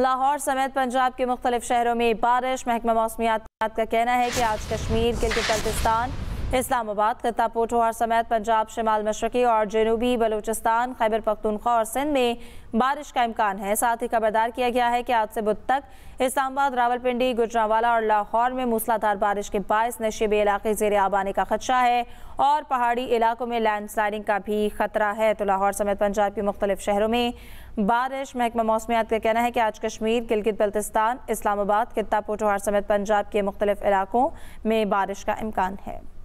लाहौर समेत पंजाब के मुख्तलिफ शहरों में बारिश महकमा मौसमियात का कहना है कि आज कश्मीर गिलगित बल्तिस्तान इस्लामाबाद खत्ता पोटोहार समेत पंजाब शिमाल मशरकी और जनूबी बलूचिस्तान खैबर पख्तूनख्वा और सिंध में बारिश का इम्कान है साथ ही खबरदार किया गया है कि आज से बुध तक इस्लामाबाद रावलपिंडी गुजरावाला और लाहौर में मूसलाधार बारिश के बायस नशीबी इलाके जेर आब आने का खदशा है और पहाड़ी इलाकों में लैंड स्लाइडिंग का भी खतरा है तो लाहौर समेत पंजाब के मुख्तलिफ शहरों में बारिश महकमा मौसमियात का कहना है कि आज कश्मीर गिलगित बल्तिस्तान इस्लामाबाद किता पोटोहार समेत पंजाब के मुख्तलिफ इलाकों में बारिश का इम्कान है